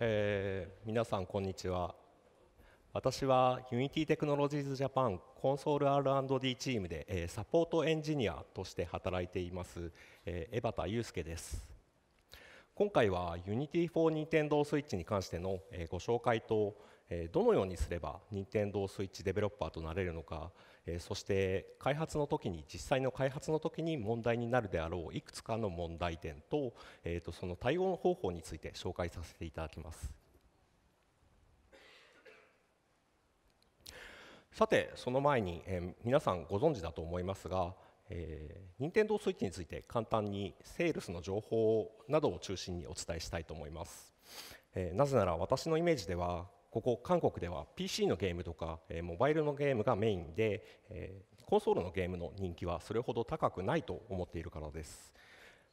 えー、皆さんこんにちは私は Unity Technologies Japan コンソール R&D チームで、えー、サポートエンジニアとして働いています、えー、江端祐介です今回は Unity for Nintendo Switch に関しての、えー、ご紹介と、えー、どのようにすれば Nintendo Switch デベロッパーとなれるのかえそして開発の時に実際の開発の時に問題になるであろういくつかの問題点と,、えー、とその対応方法について紹介させていただきます。さてその前に、えー、皆さんご存知だと思いますが、えー、任天堂 switch について簡単にセールスの情報などを中心にお伝えしたいと思います、えー、なぜなら私のイメージではここ韓国では PC のゲームとか、えモバイルのゲームがメインで、えコンソールのゲームの人気はそれほど高くないと思っているからです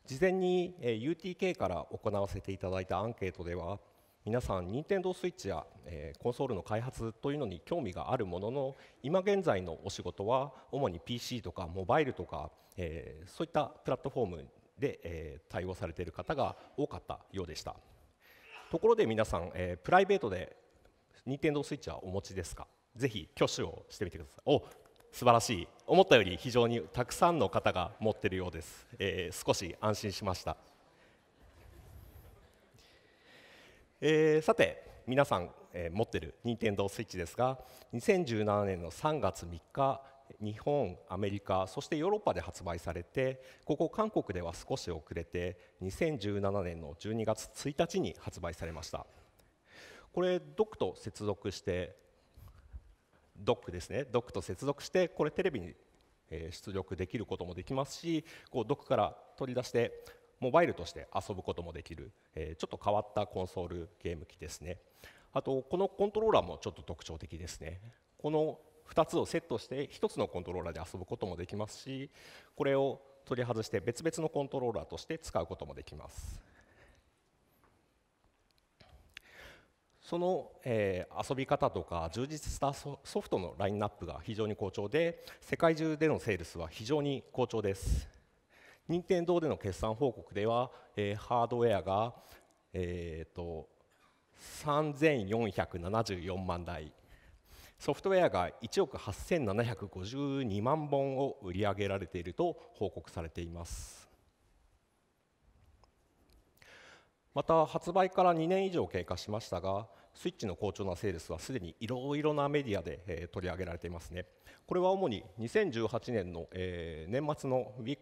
事前に、え UTK から行わせていただいたアンケートでは皆さん任天堂 switch や、えコンソールの開発というのに興味があるものの今現在のお仕事は主に PC とかモバイルとか、えそういったプラットフォームで、え対応されている方が多かったようでした。ところで皆さん、えプライベートで任天堂スイッチはお持ちですかぜひ挙手をしてみてくださいお素晴らしい思ったより非常にたくさんの方が持っているようです、えー、少し安心しました、えー、さて皆さん、えー、持ってる任天堂 switch ですが2017年の3月3日日本、アメリカ、そしてヨーロッパで発売されて、ここ韓国では少し遅れて、2017年の12月1日に発売されました。これドックと接続してドックですねドックと接続してこれテレビに出力できることもできますしこうドックから取り出してモバイルとして遊ぶこともできる、えちょっと変わったコンソールゲーム機ですねあとこのコントローラーもちょっと特徴的ですねこの2つをセットして1つのコントローラーで遊ぶこともできますしこれを取り外して別々のコントローラーとして使うこともできますその、えー、遊び方とか充実したソフトのラインナップが非常に好調で世界中でのセールスは非常に好調です任天堂での決算報告では、えー、ハードウェアが、えーと、3474万台ソフトウェアが1億8752万本を売り上げられていると報告されていますまた発売から2年以上経過しましたがスイッチの好調なセールスはすでにいろいろなメディアで、えー、取り上げられていますね。これは主に2018年の、えー、年末のウィ、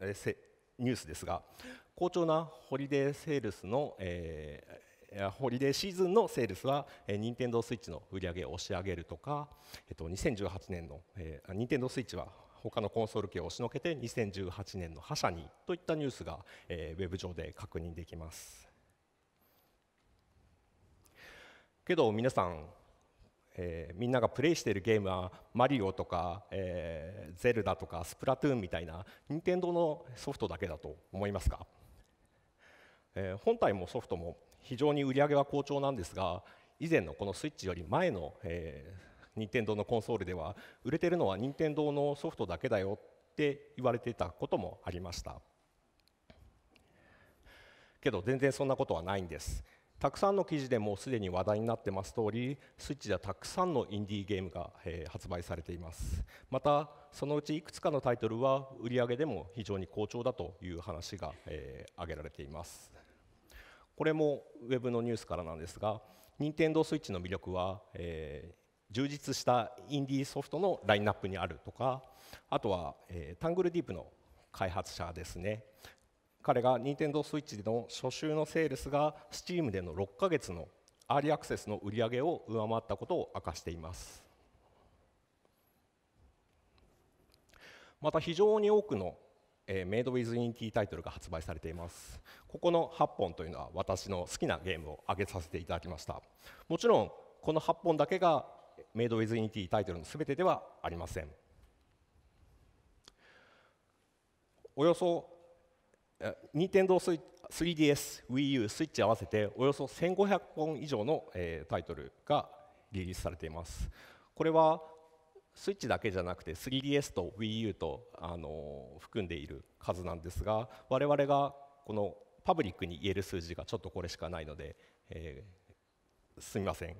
えー、ニュースですが、好調なホリデーセールスの、えーホリデーシーズンのセールスは、えー、任天堂スイッチの売り上げを押し上げるとか、えっと、2018年の、えー、任天堂スイッチは他のコンソール系を押しのけて2018年の覇者にといったニュースが、えー、ウェブ上で確認できます。けど皆さん、えー、みんながプレイしているゲームはマリオとか、えー、ゼルダとかスプラトゥーンみたいな任天堂のソフトだけだと思いますか、えー、本体もソフトも非常に売り上げは好調なんですが以前のこのスイッチより前の、えー、任天堂のコンソールでは売れてるのは任天堂のソフトだけだよって言われてたこともありましたけど全然そんなことはないんですたくさんの記事でもすでに話題になってます通りスイッチではたくさんのインディーゲームが、えー、発売されていますまたそのうちいくつかのタイトルは売り上げでも非常に好調だという話が、えー、挙げられていますこれもウェブのニュースからなんですが任天堂 switch の魅力は、えー、充実したインディーソフトのラインナップにあるとかあとは、えー、タングルディープの開発者ですね彼が NintendoSwitch での初週のセールスが Steam での6ヶ月のアーリーアクセスの売り上げを上回ったことを明かしていますまた非常に多くの、えー、メイド・ウィズ・インティータイトルが発売されていますここの8本というのは私の好きなゲームを挙げさせていただきましたもちろんこの8本だけがメイド・ウィズ・インティータイトルの全てではありませんおよそ任天堂 3DS、WiiU、Switch 合わせておよそ1500本以上の、えタイトルがリリースされています。これはスイッチだけじゃなくて 3DS と WiiU とあの含んでいる数なんですが我々がこのパブリックに言える数字がちょっとこれしかないので、えー、すみません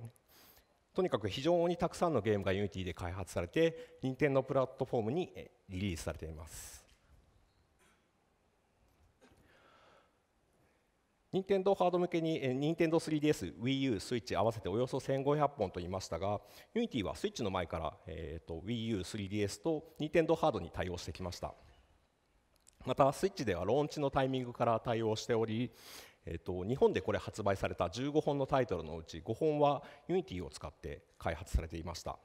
とにかく非常にたくさんのゲームが Unity で開発されて任天堂プラットフォームにリリースされています任天堂ハード向けに、え任天堂 3DS、WiiU、Switch 合わせておよそ1500本と言いましたが、Unity は Switch の前から、えーと、WiiU、3DS と任天堂ハードに対応してきました。また、Switch ではローンチのタイミングから対応しており、えーと、と日本でこれ発売された15本のタイトルのうち5本は Unity を使って開発されていました。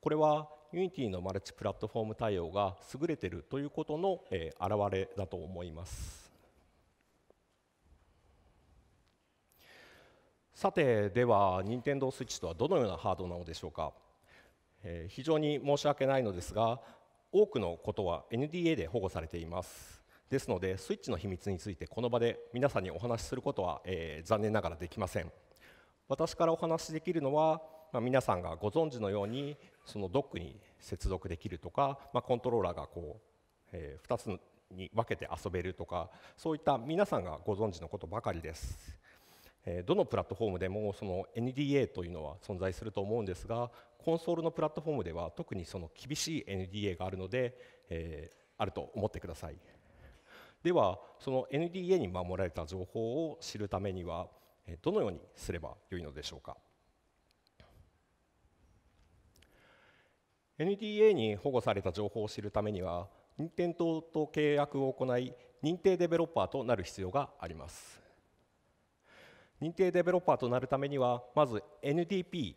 これは Unity のマルチプラットフォーム対応が優れているということの、えー、表れだと思います。さてでは任天堂 switch とはどのようなハードなのでしょうか、えー、非常に申し訳ないのですが多くのことは NDA で保護されていますですのでスイッチの秘密についてこの場で皆さんにお話しすることは、えー、残念ながらできません私からお話しできるのは、まあ、皆さんがご存知のようにそのドックに接続できるとか、まあ、コントローラーがこう、えー、2つに分けて遊べるとかそういった皆さんがご存知のことばかりですどのプラットフォームでもその NDA というのは存在すると思うんですがコンソールのプラットフォームでは特にその厳しい NDA があるので、えあると思ってくださいではその NDA に守られた情報を知るためにはどのようにすればよいのでしょうか NDA に保護された情報を知るためには任天堂と契約を行い認定デベロッパーとなる必要があります認定デベロッパーとなるためにはまず NDP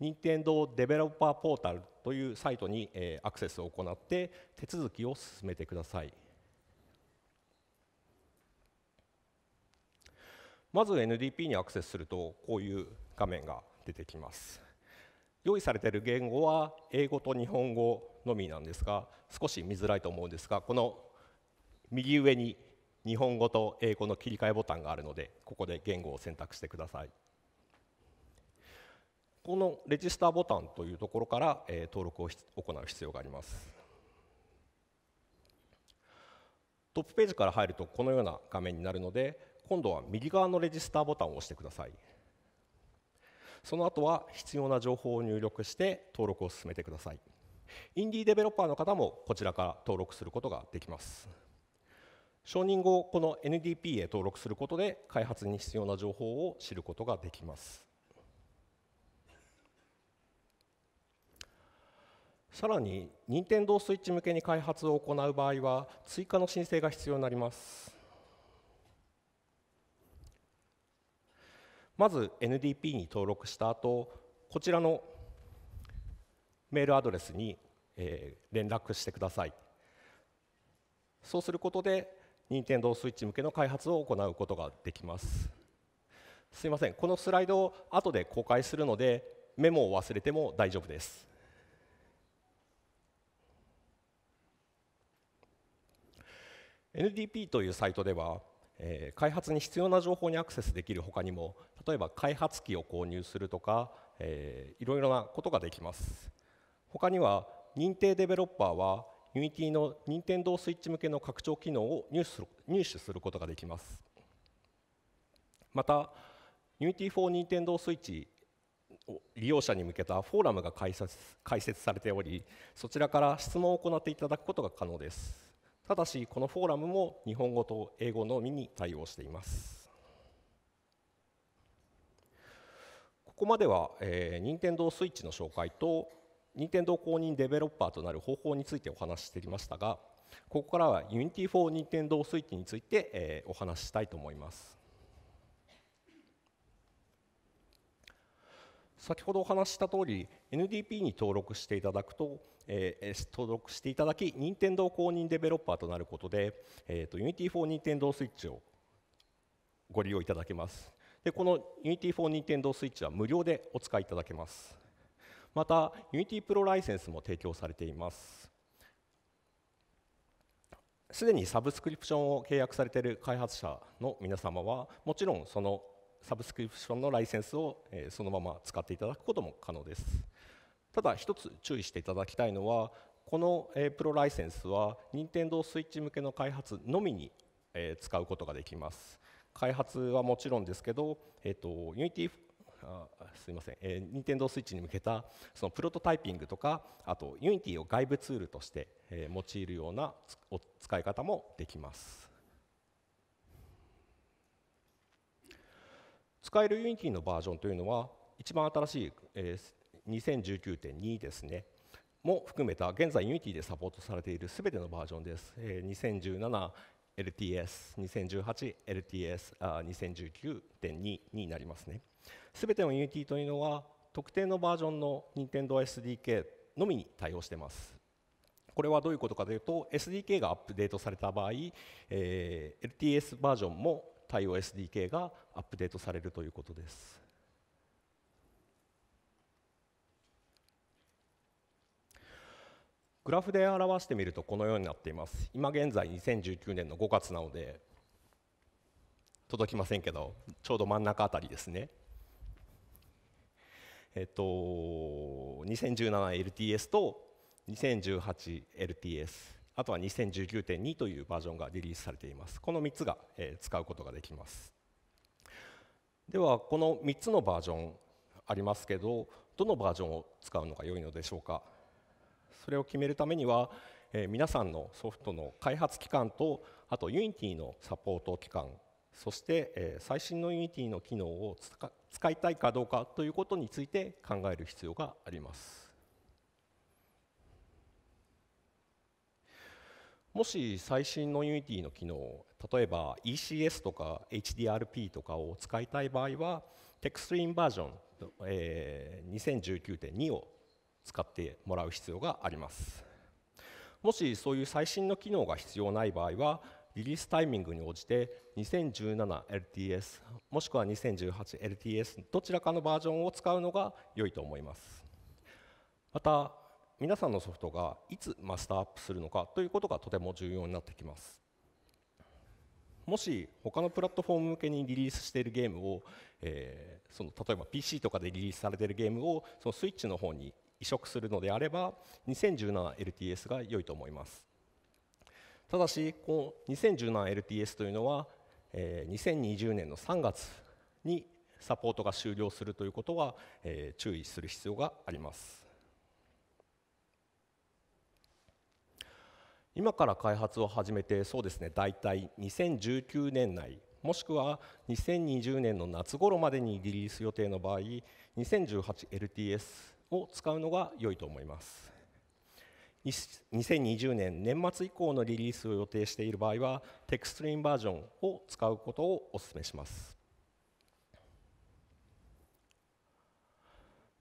任天堂デベロッパーポータルというサイトに、えアクセスを行って手続きを進めてくださいまず NDP にアクセスするとこういう画面が出てきます用意されている言語は英語と日本語のみなんですが少し見づらいと思うんですがこの右上に日本語と英語の切り替えボタンがあるのでここで言語を選択してくださいこのレジスターボタンというところから、え登録を行う必要がありますトップページから入るとこのような画面になるので今度は右側のレジスターボタンを押してくださいその後は必要な情報を入力して登録を進めてくださいインディーデベロッパーの方もこちらから登録することができます承認後この NDP へ登録することで開発に必要な情報を知ることができますさらに任天堂 switch 向けに開発を行う場合は追加の申請が必要になりますまず NDP に登録した後こちらのメールアドレスに連絡してくださいそうすることで任天堂スイッチ向けの開発を行うことができますすいませんこのスライドを後で公開するのでメモを忘れても大丈夫です NDP というサイトでは、えー、開発に必要な情報にアクセスできるほかにも例えば開発機を購入するとか、えー、いろいろなことができます他には認定デベロッパーは Unity の NintendoSwitch 向けの拡張機能を入手入手することができます。また Unity for Nintendo Switch 利用者に向けたフォーラムが開設開設されておりそちらから質問を行っていただくことが可能ですただしこのフォーラムも日本語と英語のみに対応していますここまでは、えー、Nintendo Switch の紹介と任天堂公認デベロッパーとなる方法についてお話ししてきましたがここからは Unity for n i スイッチについて、えー、お話ししたいと思います先ほどお話しした通り NDP に登録していただくと、えー、登録していただき任天堂公認デベロッパーとなることで、えーと、と Unity ー任天堂スイッチをご利用いただけますでこの Unity for n i スイッチは無料でお使いいただけますまた Unity Pro ライセンスも提供されていますすでにサブスクリプションを契約されている開発者の皆様はもちろんそのサブスクリプションのライセンスをそのまま使っていただくことも可能ですただ一つ注意していただきたいのはこのプロライセンスは NintendoSwitch 向けの開発のみに使うことができます開発はもちろんですけど、えっと、Unity あすみません、えー、任天堂 switch に向けたそのプロトタイピングとかあとユニティを外部ツールとして、え用いるようなお使い方もできます使えるユニティのバージョンというのは一番新しい、え2019.2ですねも含めた現在ユニティでサポートされているすべてのバージョンです、え2017 LTS2018、LTS2019.2 になりますね。すべての Unity というのは、特定のバージョンの Nintendo SDK のみに対応してます。これはどういうことかというと、SDK がアップデートされた場合、えー、LTS バージョンも対応 SDK がアップデートされるということです。グラフで表してみるとこのようになっています今現在2019年の5月なので届きませんけどちょうど真ん中あたりですねえっと 2017LTS と 2018LTS あとは2019.2というバージョンがリリースされていますこの3つが、え使うことができますではこの3つのバージョンありますけどどのバージョンを使うのが良いのでしょうかそれを決めるためには、えー、皆さんのソフトの開発期間とあとユニティのサポート期間そして、えー、最新のユニティの機能を使いたいかどうかということについて考える必要があります。もし最新のユニティの機能例えば ECS とか HDRP とかを使いたい場合は t e x t インバージョン、えー、2019.2を使ってもらう必要がありますもしそういう最新の機能が必要ない場合はリリースタイミングに応じて 2017LTS もしくは 2018LTS どちらかのバージョンを使うのが良いと思いますまた皆さんのソフトがいつマスターアップするのかということがとても重要になってきますもし他のプラットフォーム向けにリリースしているゲームを、えー、その例えば PC とかでリリースされているゲームをそのスイッチの方に移植するのであれば 2017LTS が良いと思いますただしこの 2017LTS というのは、え2020年の3月にサポートが終了するということは、え注意する必要があります今から開発を始めてそうですね大体2019年内もしくは2020年の夏頃までにリリース予定の場合 2018LTS を使うのが良いと思います2020年年末以降のリリースを予定している場合はテクストリームバージョンを使うことをお勧めします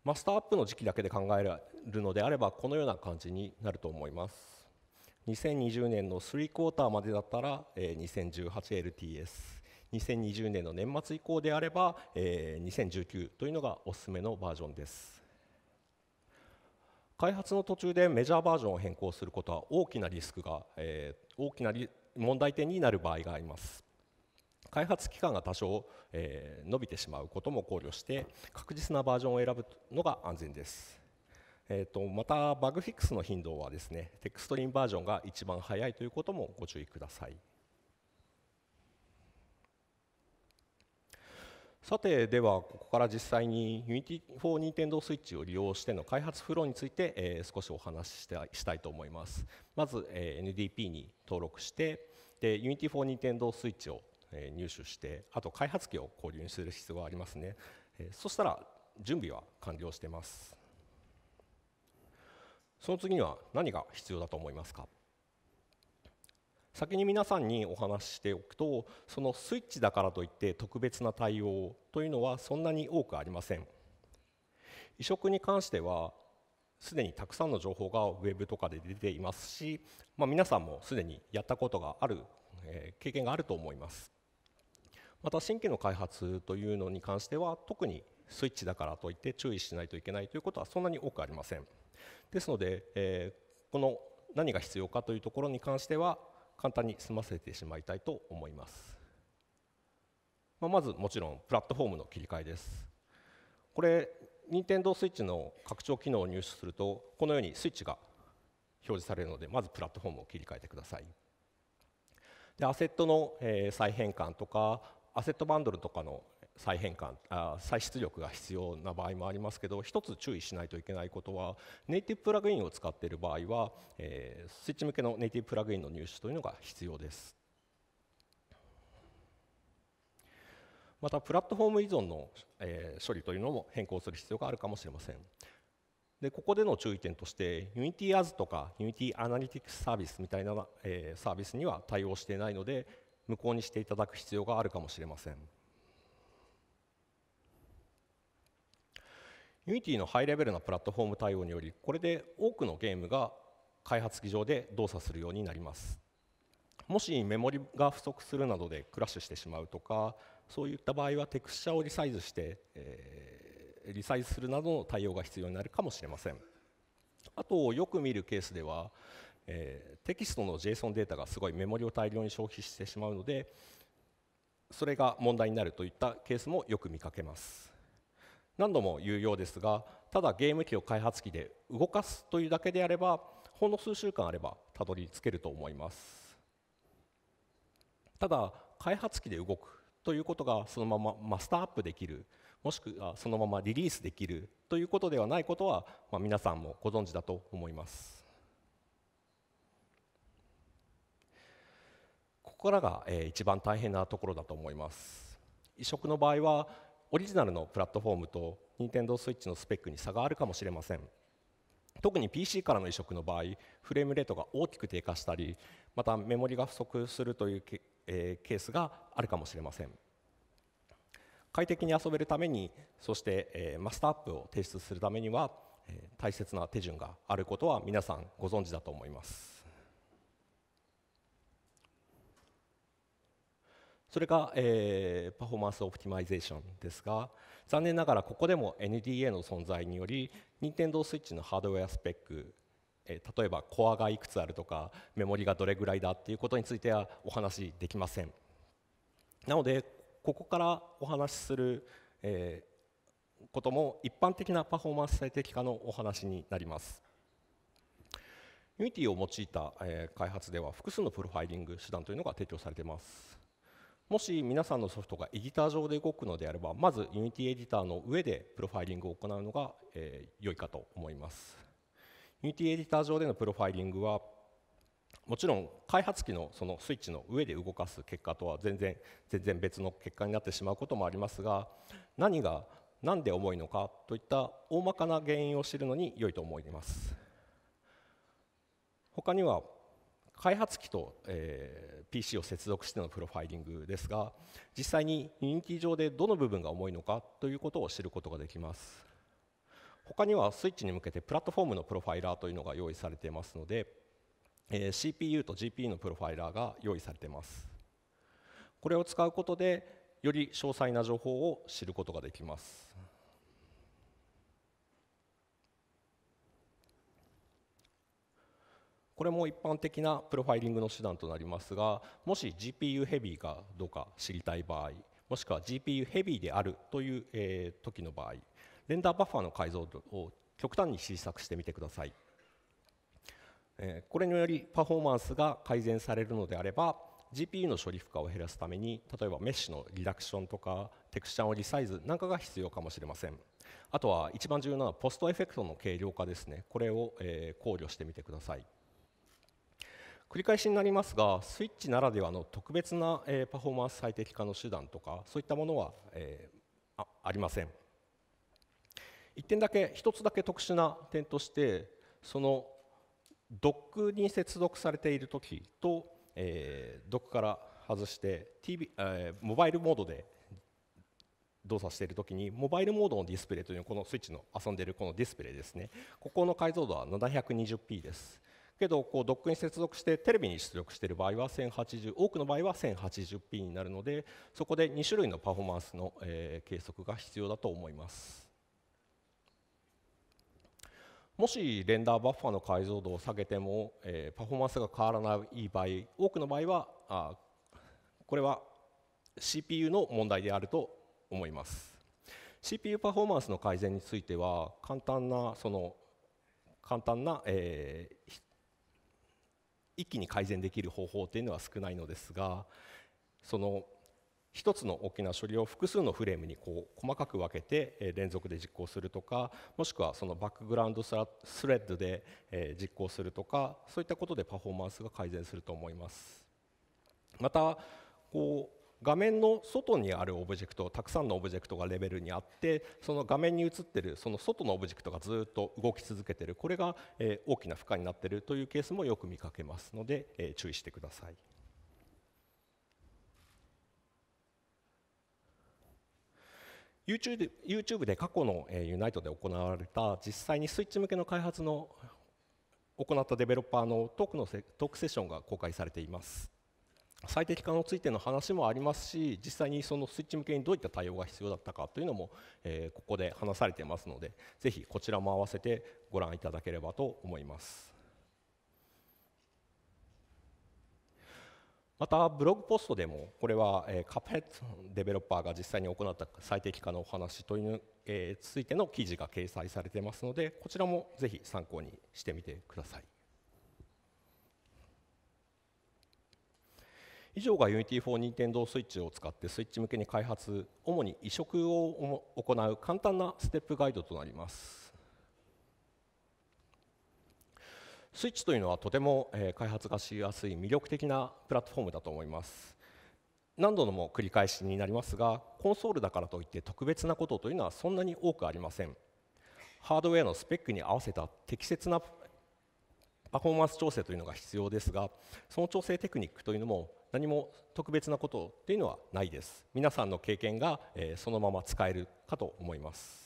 マスターアップの時期だけで考えられるのであればこのような感じになると思います2020年の3クォーターまでだったら 2018LTS 2020年の年末以降であれば2019というのがおすすめのバージョンです開発の途中でメジャーバージョンを変更することは大きなリスクが、えー、大きな問題点になる場合があります開発期間が多少、えー、伸びてしまうことも考慮して確実なバージョンを選ぶのが安全ですえーと、またバグフィックスの頻度はですねテックストリームバージョンが一番早いということもご注意ください。さてではここから実際に Unity for Nintendo Switch を利用しての開発フローについて、えー、少しお話ししたしたいと思いますまず、えー、NDP に登録してで Unity for Nintendo Switch を、えー、入手してあと開発機を購入する必要がありますね、えー、そしたら準備は完了してますその次には何が必要だと思いますか先に皆さんにお話ししておくとそのスイッチだからといって特別な対応というのはそんなに多くありません移植に関してはすでにたくさんの情報がウェブとかで出ていますし、まあ、皆さんもすでにやったことがある、えー、経験があると思いますまた新規の開発というのに関しては特にスイッチだからといって注意しないといけないということはそんなに多くありませんですので、えー、この何が必要かというところに関しては簡単に済ませてしまいたいと思います、まあ、まずもちろんプラットフォームの切り替えですこれ任天堂 switch の拡張機能を入手するとこのようにスイッチが表示されるのでまずプラットフォームを切り替えてくださいでアセットの、え再変換とかアセットバンドルとかの、再変換あ再出力が必要な場合もありますけど一つ注意しないといけないことはネイティブプラグインを使っている場合は、えー、スイッチ向けのネイティブプラグインの入手というのが必要ですまたプラットフォーム依存の、えー、処理というのも変更する必要があるかもしれませんでここでの注意点として UnityAs とか UnityAnalytics サービスみたいな、えー、サービスには対応していないので無効にしていただく必要があるかもしれません。Unity のハイレベルなプラットフォーム対応によりこれで多くのゲームが開発機上で動作するようになりますもしメモリが不足するなどでクラッシュしてしまうとかそういった場合はテクスチャをリサイズして、えー、リサイズするなどの対応が必要になるかもしれませんあとよく見るケースでは、えー、テキストの JSON データがすごいメモリを大量に消費してしまうのでそれが問題になるといったケースもよく見かけます何度も言うようですがただゲーム機を開発機で動かすというだけであればほんの数週間あればたどり着けると思いますただ開発機で動くということがそのままマスターアップできるもしくはそのままリリースできるということではないことは、まあ、皆さんもご存知だと思いますここからが、え一番大変なところだと思います移植の場合はオリジナルのプラットフォームと NintendoSwitch のスペックに差があるかもしれません特に PC からの移植の場合フレームレートが大きく低下したりまたメモリが不足するというケ,、えー、ケースがあるかもしれません快適に遊べるためにそして、えー、マスターアップを提出するためには、えー、大切な手順があることは皆さんご存知だと思いますそれが、えー、パフォーマンスオプティマイゼーションですが残念ながらここでも NDA の存在により NintendoSwitch のハードウェアスペック、えー、例えばコアがいくつあるとかメモリがどれぐらいだっていうことについてはお話できませんなのでここからお話しする、えー、ことも一般的なパフォーマンス最適化のお話になります Unity を用いた開発では複数のプロファイリング手段というのが提供されていますもし皆さんのソフトがエディター上で動くのであればまず Unity エディターの上でプロファイリングを行うのが、えー、良いかと思います Unity エディター上でのプロファイリングはもちろん開発機のそのスイッチの上で動かす結果とは全然全然別の結果になってしまうこともありますが何が何で重いのかといった大まかな原因を知るのに良いと思います他には開発機と、え PC を接続してのプロファイリングですが実際にユニティ上でどの部分が重いのかということを知ることができます他にはスイッチに向けてプラットフォームのプロファイラーというのが用意されていますので、え CPU と GPU のプロファイラーが用意されていますこれを使うことでより詳細な情報を知ることができますこれも一般的なプロファイリングの手段となりますがもし GPU ヘビーかどうか知りたい場合もしくは GPU ヘビーであるという、え時の場合レンダーバッファーの解像度を極端に小さくしてみてください、えこれによりパフォーマンスが改善されるのであれば GPU の処理負荷を減らすために例えばメッシュのリダクションとかテクスチャンをリサイズなんかが必要かもしれませんあとは一番重要なのはポストエフェクトの軽量化ですねこれを、え考慮してみてください繰り返しになりますがスイッチならではの特別な、えパフォーマンス最適化の手段とかそういったものは、えー、あありません1点だけ1つだけ特殊な点としてそのドックに接続されている時と、えー、ドックから外して、TV えー、モバイルモードで動作している時にモバイルモードのディスプレイというのはこのスイッチの遊んでいるこのディスプレイですねここの解像度は 720p ですけどこうドックに接続してテレビに出力している場合は1080多くの場合は 1080p になるのでそこで2種類のパフォーマンスの、えー、計測が必要だと思います。もしレンダーバッファの解像度を下げても、えー、パフォーマンスが変わらない場合多くの場合はあこれは CPU の問題であると思います CPU パフォーマンスの改善については簡単なその簡単な、えー、一気に改善できる方法というのは少ないのですがその一つの大きな処理を複数のフレームにこう細かく分けて連続で実行するとかもしくはそのバックグラウンドスレッドで実行するとかそういったことでパフォーマンスが改善すると思います。またこう画面の外にあるオブジェクトたくさんのオブジェクトがレベルにあってその画面に映ってるその外のオブジェクトがずっと動き続けてるこれが、えー、大きな負荷になってるというケースもよく見かけますので、えー、注意してください。YouTube, YouTube で過去の、えー、ユナイトで行われた実際にスイッチ向けの開発の行ったデベロッパーのトークのトークセッションが公開されています。最適化についての話もありますし実際にそのスイッチ向けにどういった対応が必要だったかというのも、えここで話されてますのでぜひこちらも併せてご覧いただければと思います。またブログポストでもこれはカフェデベロッパーが実際に行った最適化のお話というついての記事が掲載されてますのでこちらもぜひ参考にしてみてください。以上が Unity for Nintendo Switch を使ってスイッチ向けに開発主に移植を行う簡単なステップガイドとなりますスイッチというのはとても開発がしやすい魅力的なプラットフォームだと思います何度も繰り返しになりますがコンソールだからといって特別なことというのはそんなに多くありませんハードウェアのスペックに合わせた適切なパフォーマンス調整というのが必要ですがその調整テクニックというのも何も特別なことっていうのはないです皆さんの経験が、えそのまま使えるかと思います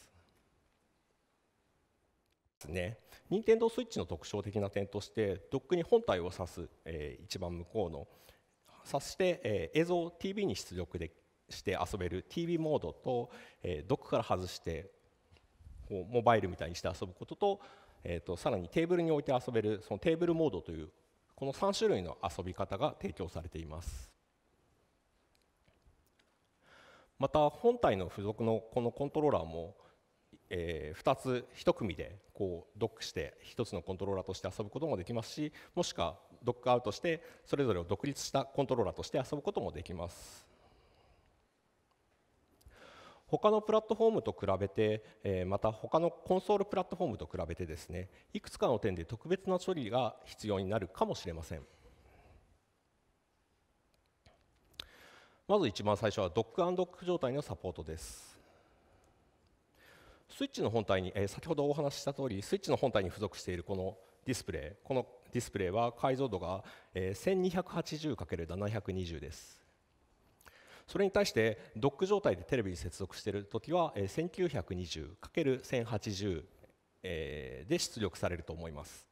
ね、任天堂 switch の特徴的な点としてドックに本体を挿す、えー、一番向こうの挿して、え映像を TV に出力でして遊べる TV モードと、えドックから外してこうモバイルみたいにして遊ぶことと,、えーとさらにテーブルに置いて遊べるそのテーブルモードというこの3種類の遊び方が提供されていますまた本体の付属のこのコントローラーも、えー、2つ1組でこうドックして1つのコントローラーとして遊ぶこともできますしもしくはドックアウトしてそれぞれを独立したコントローラーとして遊ぶこともできます他のプラットフォームと比べて、えまた他のコンソールプラットフォームと比べてですねいくつかの点で特別な処理が必要になるかもしれませんまず一番最初はドックアンドック状態のサポートですスイッチの本体に、え先ほどお話しした通りスイッチの本体に付属しているこのディスプレイこのディスプレイは解像度が 1280×720 ですそれに対してドック状態でテレビに接続している時は 1920×1080 で出力されると思います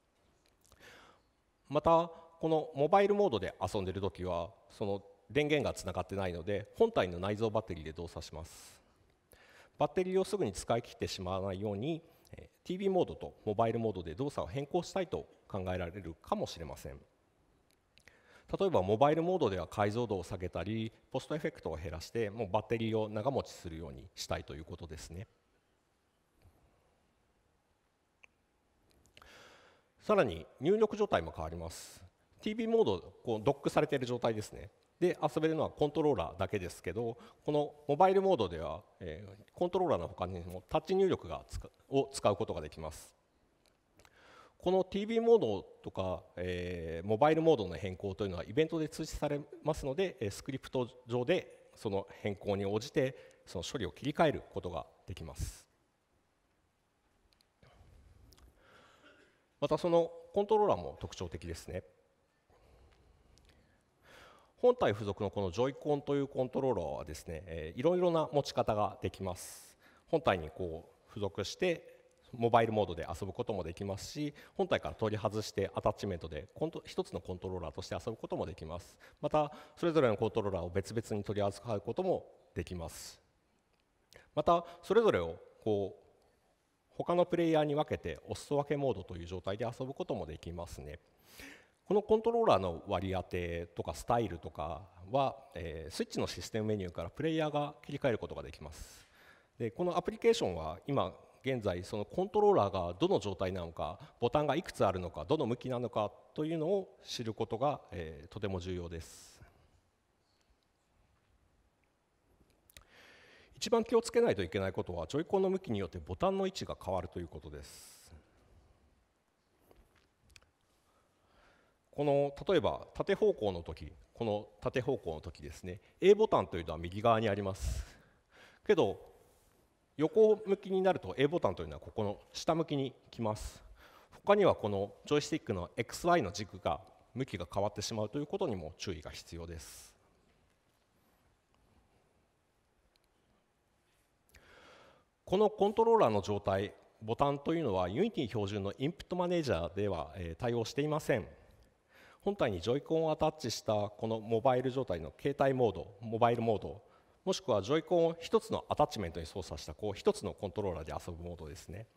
またこのモバイルモードで遊んでいる時はその電源がつながってないので本体の内蔵バッテリーで動作しますバッテリーをすぐに使い切ってしまわないように TV モードとモバイルモードで動作を変更したいと考えられるかもしれません。例えばモバイルモードでは解像度を下げたりポストエフェクトを減らしてもうバッテリーを長持ちするようにしたいということですね。さらに入力状態も変わります TV モードこうドックされている状態ですねで遊べるのはコントローラーだけですけどこのモバイルモードでは、えー、コントローラーの他にもタッチ入力がを使うことができますこの TV モードとか、えー、モバイルモードの変更というのはイベントで通知されますのでスクリプト上でその変更に応じてその処理を切り替えることができますまたそのコントローラーも特徴的ですね本体付属のこのジョイコンというコントローラーはですねいろいろな持ち方ができます本体にこう付属してモバイルモードで遊ぶこともできますし本体から取り外してアタッチメントでコント1つのコントローラーとして遊ぶこともできますまたそれぞれのコントローラーを別々に取り扱うこともできますまたそれぞれをこう他のプレイヤーに分けてお裾分けモードという状態で遊ぶこともできますねこのコントローラーの割り当てとかスタイルとかは、えスイッチのシステムメニューからプレイヤーが切り替えることができますでこのアプリケーションは今現在そのコントローラーがどの状態なのかボタンがいくつあるのかどの向きなのかというのを知ることが、えー、とても重要です一番気をつけないといけないことはジョイコンの向きによってボタンの位置が変わるということですこの例えば縦方向の時この縦方向の時ですね A ボタンというのは右側にありますけど横向きになると A ボタンというのはここの下向きに来ます他にはこのジョイスティックの XY の軸が向きが変わってしまうということにも注意が必要ですこのコントローラーの状態ボタンというのは Unity 標準のインプットマネージャーでは対応していません本体にジョイコンをアタッチしたこのモバイル状態の携帯モードモバイルモードもしくはジョイコンを1つのアタッチメントに操作したこう1つのコントローラーで遊ぶモードですね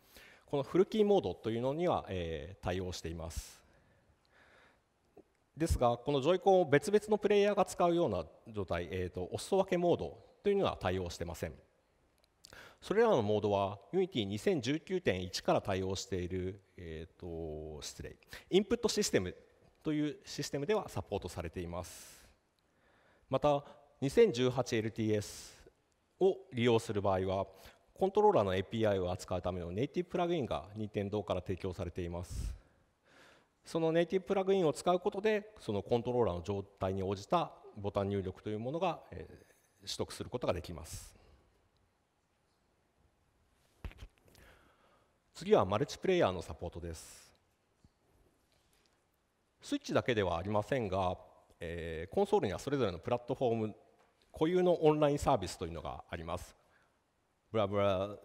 このフルキーモードというのには、えー、対応していますですがこのジョイコンを別々のプレイヤーが使うような状態、えーと、お裾分けモードというのは対応してませんそれらのモードは Unity2019.1 から対応している、えーと失礼インプットシステムというシステムではサポートされていますまた 2018LTS を利用する場合はコントローラーの API を扱うためのネイティブプラグインが任天堂から提供されていますそのネイティブプラグインを使うことでそのコントローラーの状態に応じたボタン入力というものが、え取得することができます次はマルチプレイヤーのサポートですスイッチだけではありませんが、えー、コンソールにはそれぞれのプラットフォーム固有のオンラインサービスというのがあります。ブラブラ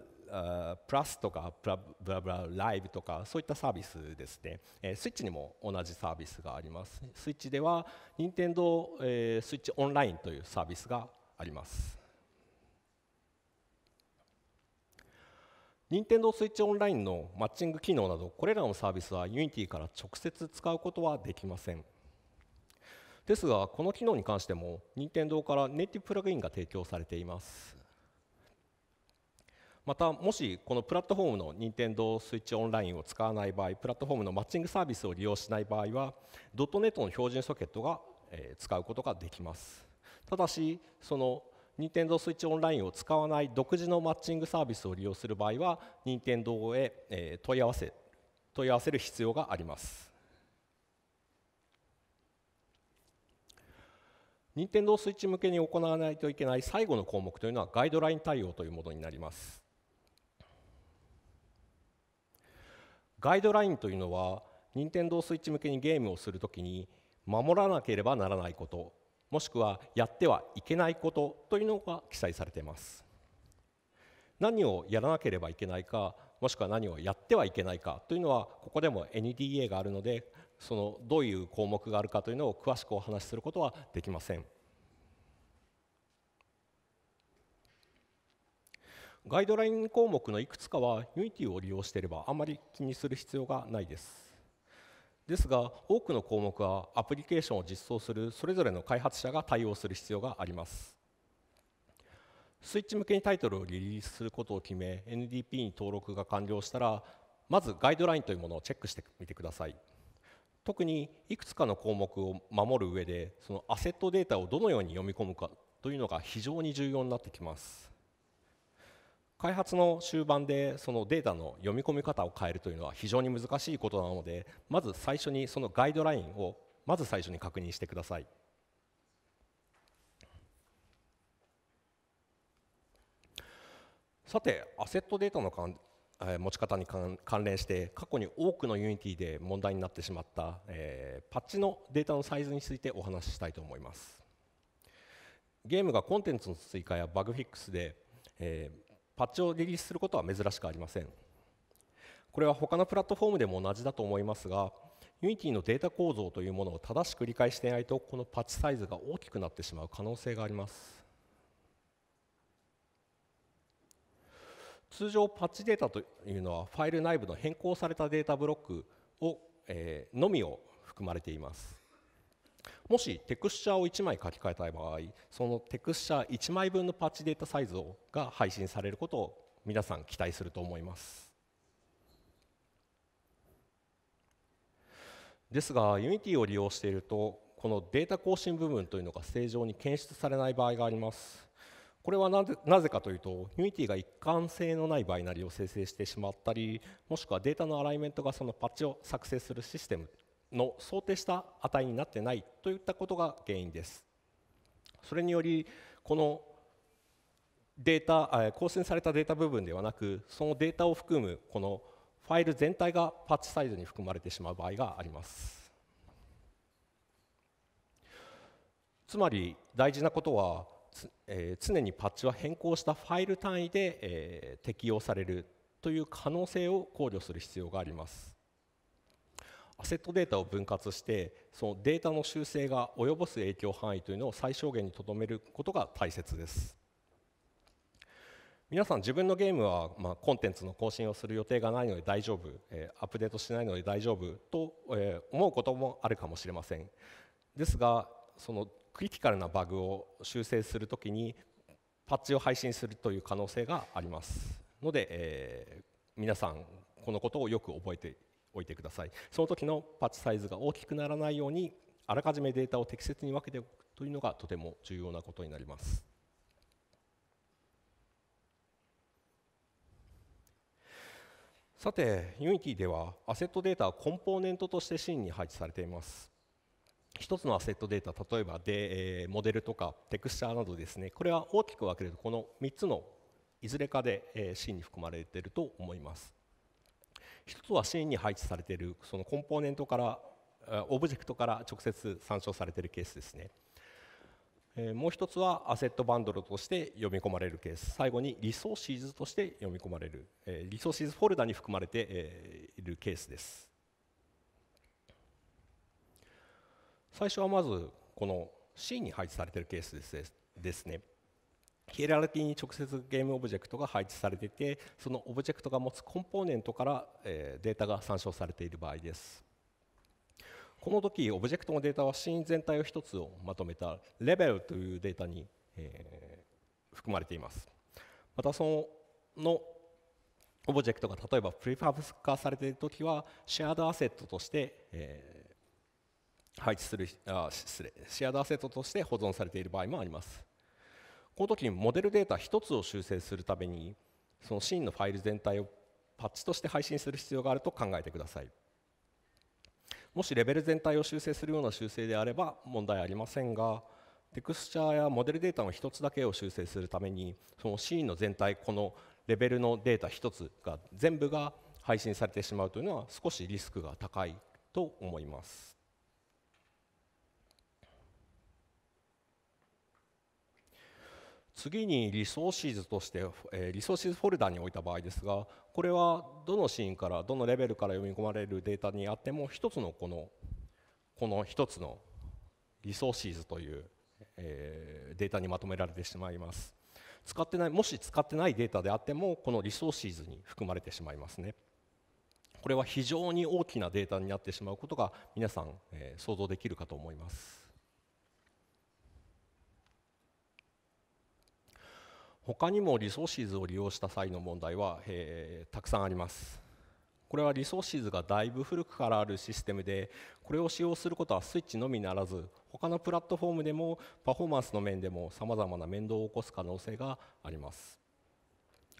プラスとかブラブラブラライブとかそういったサービスですね、えスイッチにも同じサービスがありますスイッチでは任天堂、えスイッチオンラインというサービスがあります任天堂スイッチオンラインのマッチング機能などこれらのサービスはユニティから直接使うことはできませんですがこの機能に関しても任天堂からネイティブプラグインが提供されていますまたもしこのプラットフォームの任天堂 switch オンラインを使わない場合プラットフォームのマッチングサービスを利用しない場合はドットネットの標準ソケットが使うことができますただしその任天堂 switch オンラインを使わない独自のマッチングサービスを利用する場合は任天堂へ問い合わせ問い合わせる必要があります任天堂スイッチ向けに行わないといけない最後の項目というのはガイドライン対応というものになりますガイドラインというのは任天堂スイッチ向けにゲームをするときに守らなければならないこともしくはやってはいけないことというのが記載されています何をやらなければいけないかもしくは何をやってはいけないかというのはここでも NDA があるのでそのどういう項目があるかというのを詳しくお話しすることはできませんガイドライン項目のいくつかは Unity を利用していればあまり気にする必要がないですですが多くの項目はアプリケーションを実装するそれぞれの開発者が対応する必要がありますスイッチ向けにタイトルをリリースすることを決め NDP に登録が完了したらまずガイドラインというものをチェックしてみてください特にいくつかの項目を守る上でそのアセットデータをどのように読み込むかというのが非常に重要になってきます開発の終盤でそのデータの読み込み方を変えるというのは非常に難しいことなのでまず最初にそのガイドラインをまず最初に確認してくださいさてアセットデータの持ち方に関連して過去に多くの Unity で問題になってしまった、えパッチのデータのサイズについてお話ししたいと思いますゲームがコンテンツの追加やバグフィックスで、えパッチをリリースすることは珍しくありませんこれは他のプラットフォームでも同じだと思いますが Unity のデータ構造というものを正しく理解していないとこのパッチサイズが大きくなってしまう可能性があります通常パッチデータというのはファイル内部の変更されたデータブロックを、えー、のみを含まれていますもしテクスチャーを1枚書き換えたい場合そのテクスチャー1枚分のパッチデータサイズをが配信されることを皆さん期待すると思いますですが Unity を利用しているとこのデータ更新部分というのが正常に検出されない場合がありますこれはなぜなぜかというと Unity が一貫性のないバイナリーを生成してしまったりもしくはデータのアライメントがそのパッチを作成するシステムの想定した値になってないといったことが原因です。それによりこのデータ更新されたデータ部分ではなくそのデータを含むこのファイル全体がパッチサイズに含まれてしまう場合がありますつまり大事なことはえー、常にパッチは変更したファイル単位で、えー、適用されるという可能性を考慮する必要があります。アセットデータを分割してそのデータの修正が及ぼす影響範囲というのを最小限にとどめることが大切です。皆さん自分のゲームは、まあ、コンテンツの更新をする予定がないので大丈夫、えー、アップデートしないので大丈夫と、えー、思うこともあるかもしれませんですがそのクリティカルなバグを修正するときにパッチを配信するという可能性がありますので、えー、皆さんこのことをよく覚えておいてくださいその時のパッチサイズが大きくならないようにあらかじめデータを適切に分けておくというのがとても重要なことになりますさて Unity ではアセットデータはコンポーネントとしてシーンに配置されています1つのアセットデータ例えばで、えモデルとかテクスチャーなどですねこれは大きく分けるとこの3つのいずれかで、えシーンに含まれていると思います1つはシーンに配置されているそのコンポーネントからオブジェクトから直接参照されているケースですねもう1つはアセットバンドルとして読み込まれるケース最後にリソーシーズとして読み込まれるリソーシーズフォルダに含まれているケースです最初はまずこの C に配置されているケースですねヒエラルキーに直接ゲームオブジェクトが配置されていてそのオブジェクトが持つコンポーネントからデータが参照されている場合ですこの時オブジェクトのデータはシーン全体を1つをまとめたレベルというデータに、え含まれていますまたそのオブジェクトが例えばプリファブ化されている時はシェアードアセットとして、え配置するあ失礼シェアダーセットとして保存されている場合もありますこの時にモデルデータ1つを修正するためにそのシーンのファイル全体をパッチとして配信する必要があると考えてくださいもしレベル全体を修正するような修正であれば問題ありませんがテクスチャーやモデルデータの1つだけを修正するためにそのシーンの全体このレベルのデータ1つが全部が配信されてしまうというのは少しリスクが高いと思います。次にリソーシーズとして、えリソーシーズフォルダに置いた場合ですがこれはどのシーンからどのレベルから読み込まれるデータにあっても一つのこのこの一つのリソーシーズという、えデータにまとめられてしまいます使ってないもし使ってないデータであってもこのリソーシーズに含まれてしまいますねこれは非常に大きなデータになってしまうことが皆さん、え想像できるかと思います他にもリソーシーズを利用した際の問題は、えー、たくさんありますこれはリソーシーズがだいぶ古くからあるシステムでこれを使用することはスイッチのみならず他のプラットフォームでもパフォーマンスの面でもさまざまな面倒を起こす可能性があります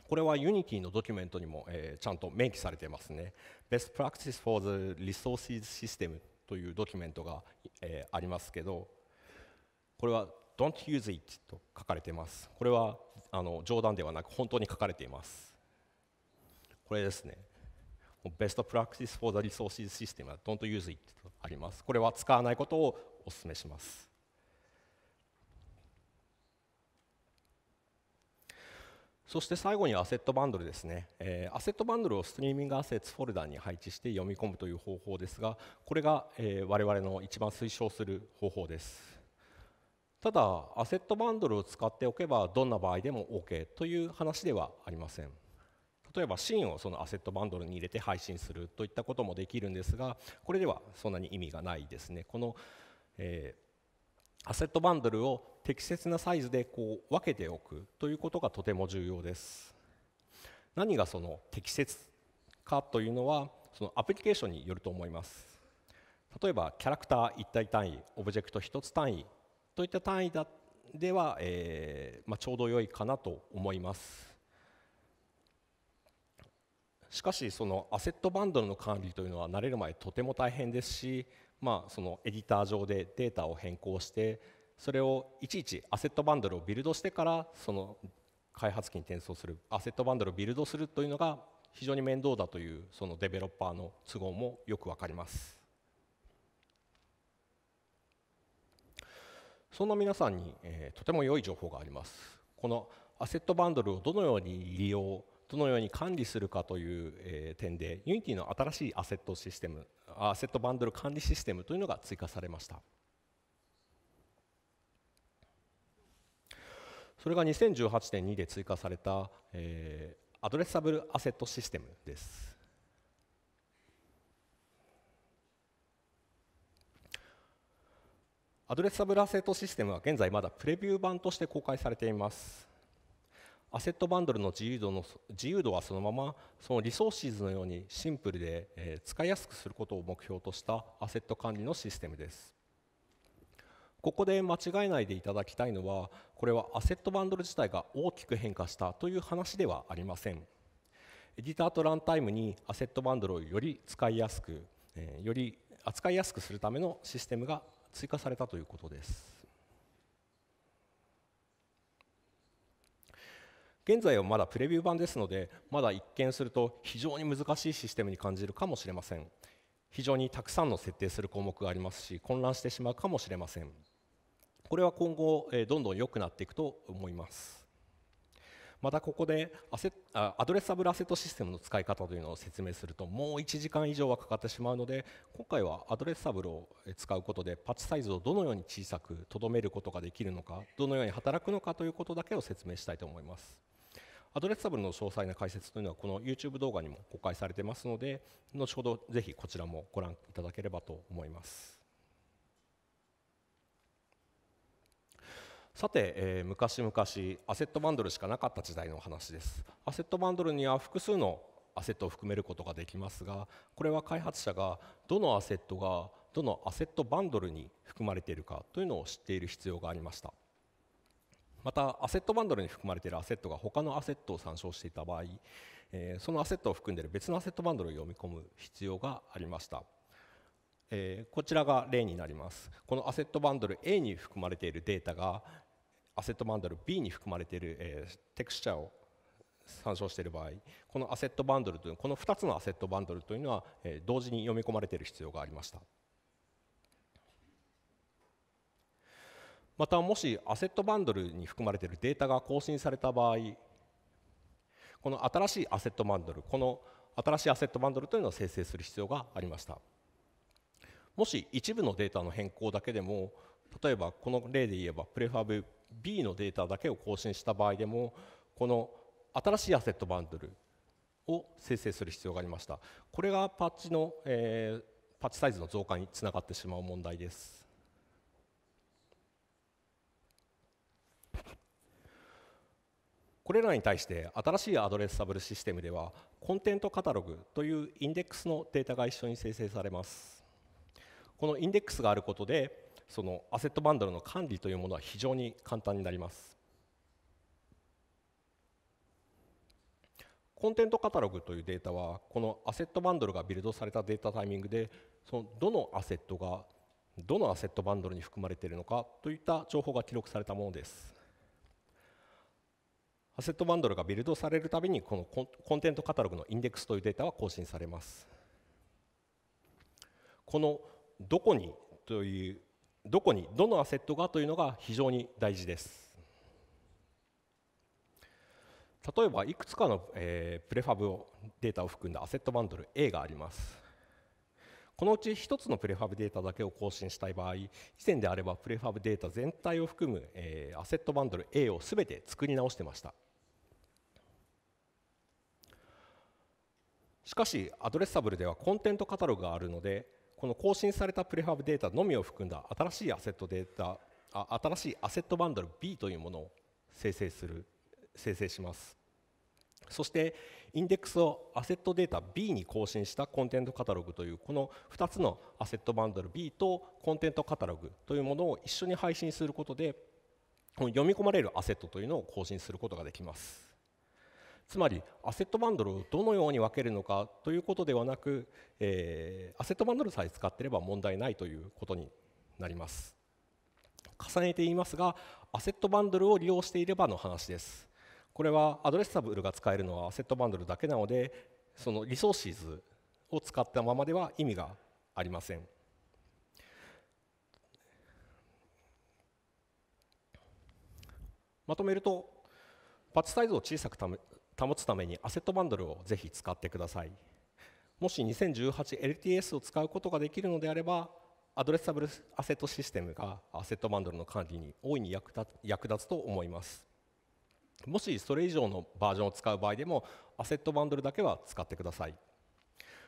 これはユニティのドキュメントにも、えー、ちゃんと明記されてますね Best Practice for the Resources System というドキュメントが、えー、ありますけどこれは Don't use it と書かれています。これはあの冗談ではなく本当に書かれています。これですね。Best practice for the resources system は Don't use it とあります。これは使わないことをお勧めします。そして最後にアセットバンドルですね、えー、アセットバンドルをストリーミングアセッツフォルダに配置して読み込むという方法ですがこれが、えー、我々の一番推奨する方法ですただアセットバンドルを使っておけばどんな場合でも OK という話ではありません例えばシーンをそのアセットバンドルに入れて配信するといったこともできるんですがこれではそんなに意味がないですねこの、えー、アセットバンドルを適切なサイズでこう分けておくということがとても重要です何がその適切かというのはそのアプリケーションによると思います例えばキャラクター1体単位オブジェクト1つ単位といった単位だでは、えーまあ、ちょうど良いかなと思いますしかしそのアセットバンドルの管理というのは慣れる前とても大変ですし、まあ、そのエディター上でデータを変更してそれをいちいちアセットバンドルをビルドしてからその開発機に転送するアセットバンドルをビルドするというのが非常に面倒だというそのデベロッパーの都合もよく分かります。そんな皆さんに、えー、とても良い情報がありますこのアセットバンドルをどのように利用どのように管理するかという、えー、点で Unity の新しいアセットシステムアセットバンドル管理システムというのが追加されましたそれが2018.2で追加された、えー、アドレッサブルアセットシステムですアドレスサブルアセットシステムは現在まだプレビュー版として公開されています。アセットバンドルの自由度の自由度はそのままそのリソーシーズのようにシンプルで、え使いやすくすることを目標としたアセット管理のシステムです。ここで間違えないでいただきたいのはこれはアセットバンドル自体が大きく変化したという話ではありません。エディターとランタイムにアセットバンドルをより使いやすく、えより扱いやすくするためのシステムが追加されたということです現在はまだプレビュー版ですのでまだ一見すると非常に難しいシステムに感じるかもしれません非常にたくさんの設定する項目がありますし混乱してしまうかもしれませんこれは今後どんどん良くなっていくと思いますまたここでアセアドレッサブルアセットシステムの使い方というのを説明するともう1時間以上はかかってしまうので今回はアドレッサブルを使うことでパッチサイズをどのように小さくとどめることができるのかどのように働くのかということだけを説明したいと思います。アドレッサブルの詳細な解説というのはこの YouTube 動画にも公開されてますので後ほどぜひこちらもご覧いただければと思います。さて、えー、昔々アセットバンドルしかなかった時代の話ですアセットバンドルには複数のアセットを含めることができますがこれは開発者がどのアセットがどのアセットバンドルに含まれているかというのを知っている必要がありましたまたアセットバンドルに含まれているアセットが他のアセットを参照していた場合、えー、そのアセットを含んでいる別のアセットバンドルを読み込む必要がありましたえこちらが例になりますこのアセットバンドル A に含まれているデータがアセットバンドル B に含まれている、えー、テクスチャを参照している場合このアセットバンドルというこの2つのアセットバンドルというのは、えー、同時に読み込まれている必要がありましたまたもしアセットバンドルに含まれているデータが更新された場合この新しいアセットバンドルこの新しいアセットバンドルというのを生成する必要がありましたもし一部のデータの変更だけでも例えばこの例で言えばプレファブ B のデータだけを更新した場合でもこの新しいアセットバンドルを生成する必要がありましたこれがパッチの、えー、パッチサイズの増加につながってしまう問題ですこれらに対して新しいアドレッサブルシステムではコンテントカタログというインデックスのデータが一緒に生成されますこのインデックスがあることでそのアセットバンドルの管理というものは非常に簡単になりますコンテントカタログというデータはこのアセットバンドルがビルドされたデータタイミングでそのどのアセットがどのアセットバンドルに含まれているのかといった情報が記録されたものですアセットバンドルがビルドされるたびにこのコンテンツカタログのインデックスというデータは更新されますこのどこにというどこにどのアセットがというのが非常に大事です例えばいくつかの、えー、プレファブをデータを含んだアセットバンドル A がありますこのうち1つのプレファブデータだけを更新したい場合以前であればプレファブデータ全体を含む、えー、アセットバンドル A を全て作り直してましたしかしアドレッサブルではコンテントカタログがあるのでこの更新されたプレファブデータのみを含んだ新しいアセットデータあ新しいアセットバンドル B というものを生成する生成しますそしてインデックスをアセットデータ B に更新したコンテンツカタログというこの2つのアセットバンドル B とコンテンツカタログというものを一緒に配信することで読み込まれるアセットというのを更新することができますつまりアセットバンドルをどのように分けるのかということではなく、えー、アセットバンドルさえ使ってれば問題ないということになります重ねて言いますがアセットバンドルを利用していればの話ですこれはアドレッサブルが使えるのはアセットバンドルだけなのでそのリソーシーズを使ったままでは意味がありませんまとめるとパッチサイズを小さくため保つためにアセットバンドルをぜひ使ってくださいもし 2018LTS を使うことができるのであればアドレッサブルアセットシステムがアセットバンドルの管理に大いに役立役立つと思いますもしそれ以上のバージョンを使う場合でもアセットバンドルだけは使ってください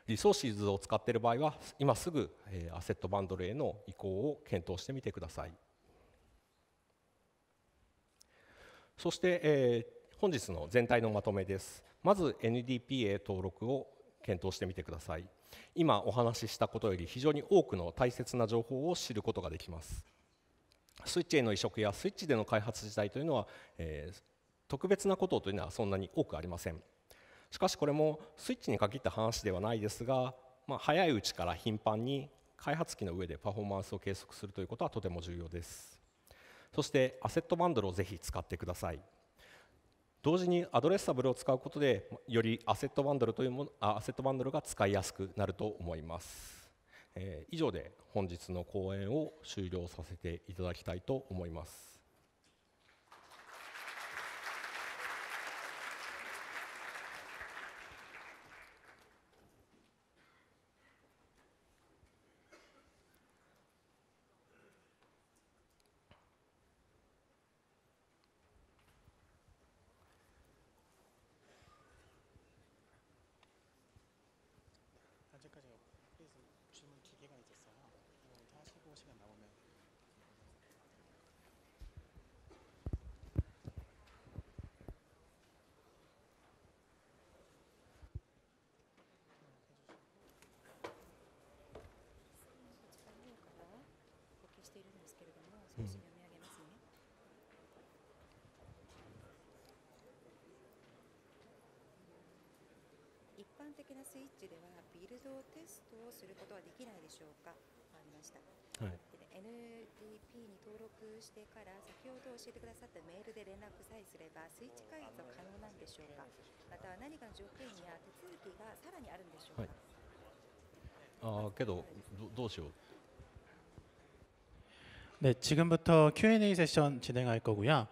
リソーシーズを使っている場合は今すぐアセットバンドルへの移行を検討してみてくださいそして、え本日の全体のまとめですまず NDPA 登録を検討してみてください今お話ししたことより非常に多くの大切な情報を知ることができますスイッチへの移植やスイッチでの開発自体というのは、えー、特別なことというのはそんなに多くありませんしかしこれもスイッチに限った話ではないですが、まあ、早いうちから頻繁に開発機の上でパフォーマンスを計測するということはとても重要ですそしてアセットバンドルをぜひ使ってください同時にアドレッサブルを使うことでよりアセットバンドルというものアセットバンドルが使いやすくなると思います、えー、以上で本日の講演を終了させていただきたいと思います的なスイッチではビルドテストをすることはできないでしょうかありました、はいでね、NDP に登録してから先ほど教えてくださったメールで連絡さえすればスイッチ開発は可能なんでしょうかまたは何かの条件や手続きがさらにあるんでしょうか、はい、ああけどどうしよう네지금부터 Q&A 세션진행할거고요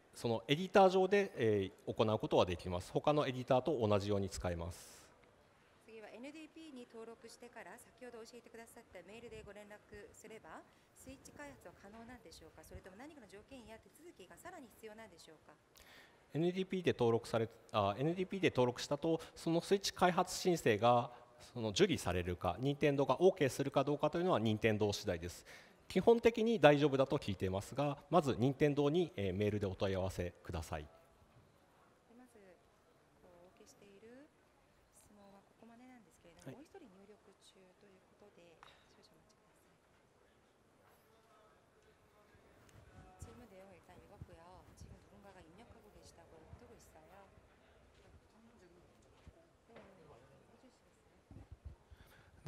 そのエディター上で、えー、行うことはできます他のエディターと同じように使えます次は NDP に登録してから先ほど教えてくださったメールでご連絡すればスイッチ開発は可能なんでしょうかそれとも何かの条件や手続きがさらに必要なんでしょうか NDP で登録されあ NDP で登録したとそのスイッチ開発申請がその受理されるか任天堂が OK するかどうかというのは任天堂次第です基本的に大丈夫だと聞いていますがまず任天堂にメールでお問い合わせください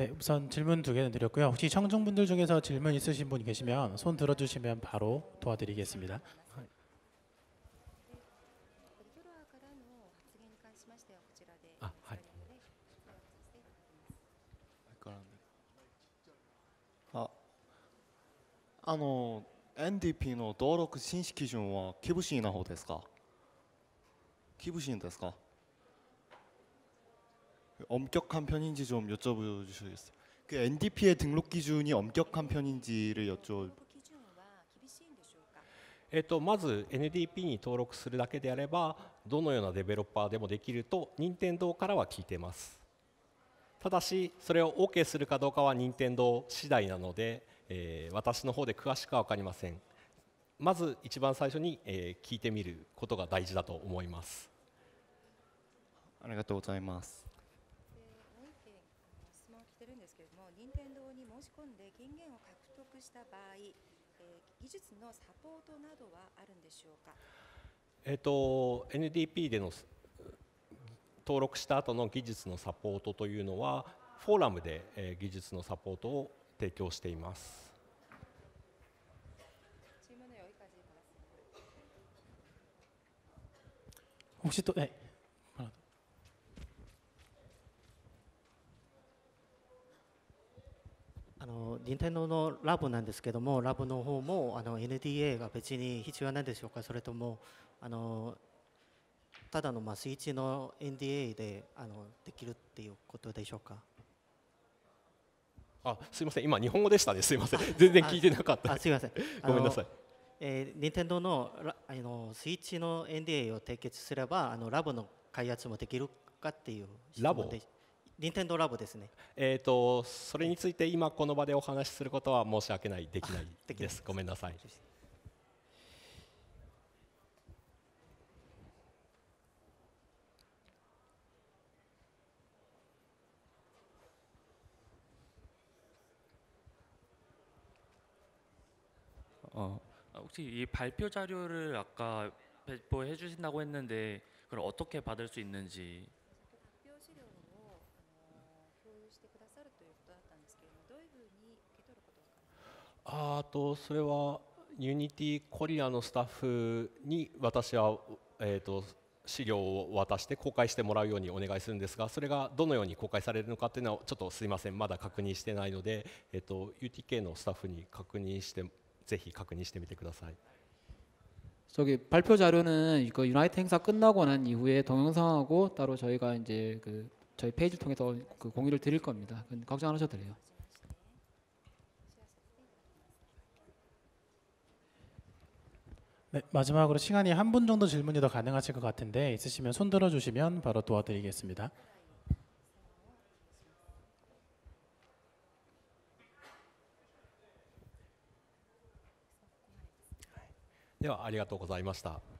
네, 우선 질문 두 개는 드렸고요. 혹시 청중분들 중에서 질문 있으신 분 계시면 손 들어주시면 바로 도와드리겠습니다. あの NDP の登録新式基準は厳しいな方ですか厳しいですか엄격한편인지좀여쭤보주시겠어요그 NDP 의등록기준이엄격한편인지를여쭤えっと、まず NDP に登録するだけであればどのようなデベロッパーでもできると任天堂からは聞いてますただしそれを OK するかどうかは任天堂次第なので、えー、私の方で詳しくは分かりませんまず一番最初に、えー、聞いてみることが大事だと思いますありがとうございます術のサポートなどはあるんでしょうか。えっと NDP での登録した後の技術のサポートというのはフォーラムで、えー、技術のサポートを提供しています。혹시또え、あの任天堂のラボなんですけどもラボの方もあの NDA が別に必要なんでしょうかそれともあのただのまあスイッチの NDA であのできるっていうことでしょうかあすいません今日本語でしたねすいません全然聞いてなかったすいません ごめんなさいえー、任天堂のあのスイッチの NDA を締結すればあのラボの開発もできるかっていうラボ任天堂ラボですね。えっ、ー、とそれについて今この場でお話しすることは申し訳ないできないです。ごめんなさい。어혹시이발표자료를아까배포해주신다고했는데그걸어떻게받을수있는지あとそれはユニティコリアのスタッフに私は、えーと、資料を渡して公開してもらうようにお願いするんですがそれがどのように公開されるのかっていうのはちょっとすいませんまだ確認してないので、えーと、UTK のスタッフに確認してぜひ確認してみてください。저기발표자료는그유나이트행사끝나고난이후에동영상하고따로저희가이제그저희페이지통해서그공유를드릴겁니다걱정안하셔도돼요 네, 마지막으로 시간이 한 분 정도 질문이 더 가능하실 것 같은데 있으시면 손 들어 주시면 바로 도와드리겠습니다. 네, ありがとうございました。